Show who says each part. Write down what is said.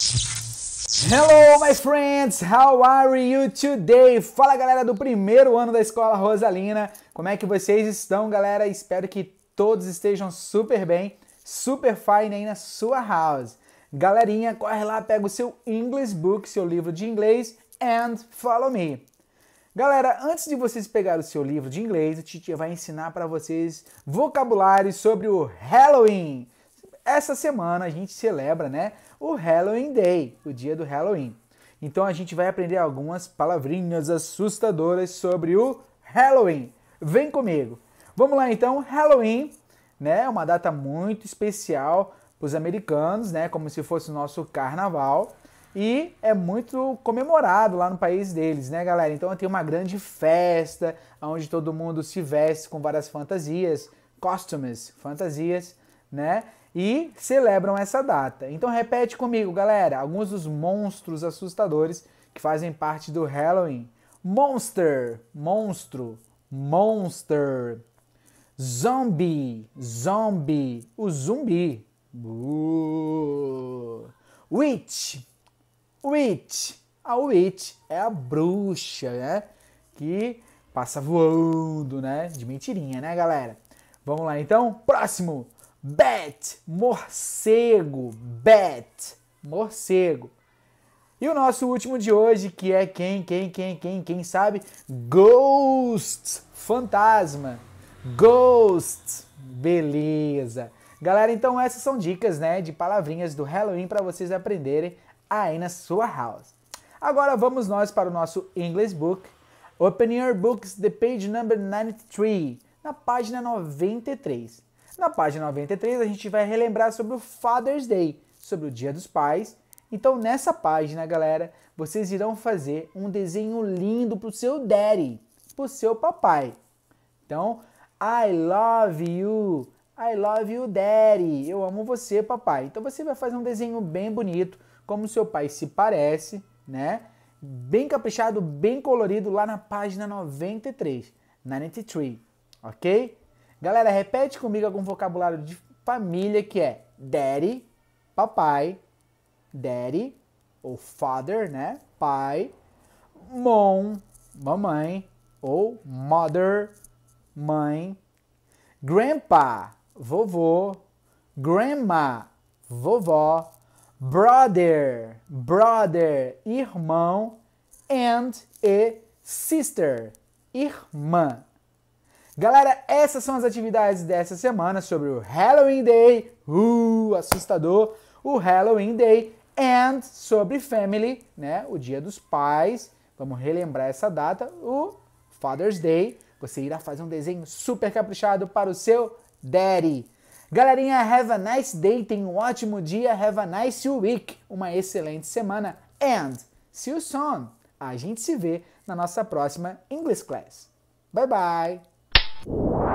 Speaker 1: Hello, my friends! How are you today? Fala, galera do primeiro ano da Escola Rosalina. Como é que vocês estão, galera? Espero que todos estejam super bem, super fine aí na sua house. Galerinha, corre lá, pega o seu English Book, seu livro de inglês, and follow me. Galera, antes de vocês pegarem o seu livro de inglês, a Titia vai ensinar para vocês vocabulário sobre o Halloween essa semana a gente celebra, né, o Halloween Day, o dia do Halloween. Então a gente vai aprender algumas palavrinhas assustadoras sobre o Halloween. Vem comigo. Vamos lá então, Halloween, né, é uma data muito especial para os americanos, né, como se fosse o nosso carnaval. E é muito comemorado lá no país deles, né, galera? Então tem uma grande festa onde todo mundo se veste com várias fantasias, costumes, fantasias né? E celebram essa data. Então repete comigo, galera, alguns dos monstros assustadores que fazem parte do Halloween. Monster, monstro, monster. Zombie, zombie, o zumbi. Uh. Witch, witch. A witch é a bruxa, né? Que passa voando, né? De mentirinha, né, galera? Vamos lá então, próximo. Bat, morcego, bat, morcego. E o nosso último de hoje, que é quem, quem, quem, quem, quem sabe? Ghost, fantasma. Ghost, beleza. Galera, então essas são dicas, né, de palavrinhas do Halloween para vocês aprenderem aí na sua house. Agora vamos nós para o nosso English Book. Open your books, the page number 93, na página 93. Na página 93, a gente vai relembrar sobre o Father's Day, sobre o Dia dos Pais. Então, nessa página, galera, vocês irão fazer um desenho lindo para o seu daddy, para o seu papai. Então, I love you, I love you, daddy. Eu amo você, papai. Então, você vai fazer um desenho bem bonito, como seu pai se parece, né? Bem caprichado, bem colorido, lá na página 93. 93, ok? Galera, repete comigo algum vocabulário de família que é daddy, papai, daddy ou father, né? Pai, mom, mamãe ou mother, mãe, grandpa, vovô, grandma, vovó, brother, brother, irmão, and e sister, irmã. Galera, essas são as atividades dessa semana sobre o Halloween Day, uh, assustador, o Halloween Day and sobre Family, né, o Dia dos Pais. Vamos relembrar essa data, o Father's Day. Você irá fazer um desenho super caprichado para o seu daddy. Galerinha, have a nice day, tenha um ótimo dia, have a nice week, uma excelente semana and see you soon. A gente se vê na nossa próxima English Class. Bye bye!